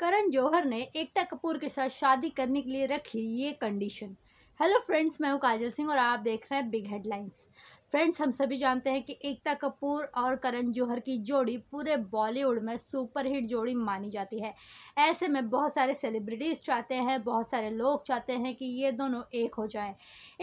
करण जौहर ने एकता कपूर के साथ शादी करने के लिए रखी ये कंडीशन हेलो फ्रेंड्स मैं हूँ काजल सिंह और आप देख रहे हैं बिग हेडलाइंस फ्रेंड्स हम सभी जानते हैं कि एकता कपूर और करण जौहर की जोड़ी पूरे बॉलीवुड में सुपरहिट जोड़ी मानी जाती है ऐसे में बहुत सारे सेलिब्रिटीज़ चाहते हैं बहुत सारे लोग चाहते हैं कि ये दोनों एक हो जाएं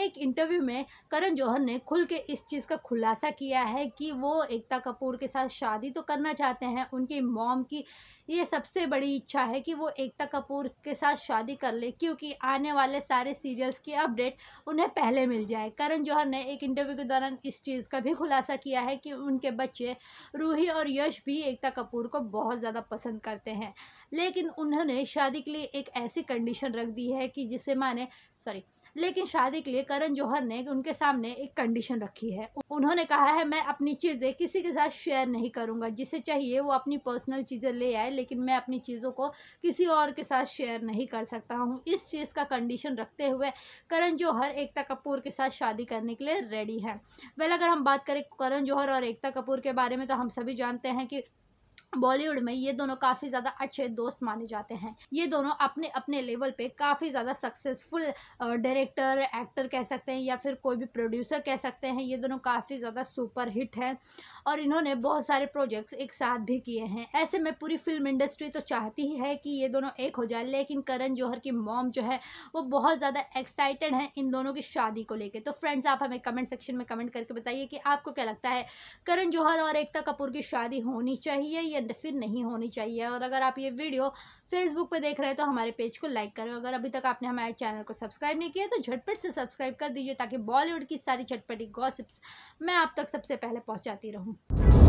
एक इंटरव्यू में करण जौहर ने खुल के इस चीज़ का खुलासा किया है कि वो एकता कपूर के साथ शादी तो करना चाहते हैं उनकी मॉम की ये सबसे बड़ी इच्छा है कि वो एकता कपूर के साथ शादी कर ले क्योंकि आने वाले सारे सीरियल्स की अपडेट उन्हें पहले मिल जाए करण जौहर ने एक इंटरव्यू के दौरान इस चीज़ का भी खुलासा किया है कि उनके बच्चे रूही और यश भी एकता कपूर को बहुत ज़्यादा पसंद करते हैं लेकिन उन्होंने शादी के लिए एक ऐसी कंडीशन रख दी है कि जिसे माने सॉरी लेकिन शादी के लिए करण जौहर ने उनके सामने एक कंडीशन रखी है उन्होंने कहा है मैं अपनी चीज़ें किसी के साथ शेयर नहीं करूँगा जिसे चाहिए वो अपनी पर्सनल चीज़ें ले आए लेकिन मैं अपनी चीज़ों को किसी और के साथ शेयर नहीं कर सकता हूँ इस चीज़ का कंडीशन रखते हुए करण जौहर एकता कपूर के साथ शादी करने के लिए रेडी हैं वेल अगर हम बात करें करण जौहर और एकता कपूर के बारे में तो हम सभी जानते हैं कि बॉलीवुड में ये दोनों काफ़ी ज़्यादा अच्छे दोस्त माने जाते हैं ये दोनों अपने अपने लेवल पे काफ़ी ज़्यादा सक्सेसफुल डायरेक्टर एक्टर कह सकते हैं या फिर कोई भी प्रोड्यूसर कह सकते हैं ये दोनों काफ़ी ज़्यादा सुपर हिट हैं और इन्होंने बहुत सारे प्रोजेक्ट्स एक साथ भी किए हैं ऐसे में पूरी फिल्म इंडस्ट्री तो चाहती ही है कि ये दोनों एक हो जाए लेकिन करण जौहर की मॉम जो है वो बहुत ज़्यादा एक्साइटेड हैं इन दोनों की शादी को लेकर तो फ्रेंड्स आप हमें कमेंट सेक्शन में कमेंट करके बताइए कि आपको क्या लगता है करण जौहर और एकता कपूर की शादी होनी चाहिए या फिर नहीं होनी चाहिए और अगर आप ये वीडियो फेसबुक पर देख रहे हैं तो हमारे पेज को लाइक करें अगर अभी तक आपने हमारे चैनल को सब्सक्राइब नहीं किया तो झटपट से सब्सक्राइब कर दीजिए ताकि बॉलीवुड की सारी झटपटी गॉसिप्स मैं आप तक सबसे पहले पहुँचाती रहूँ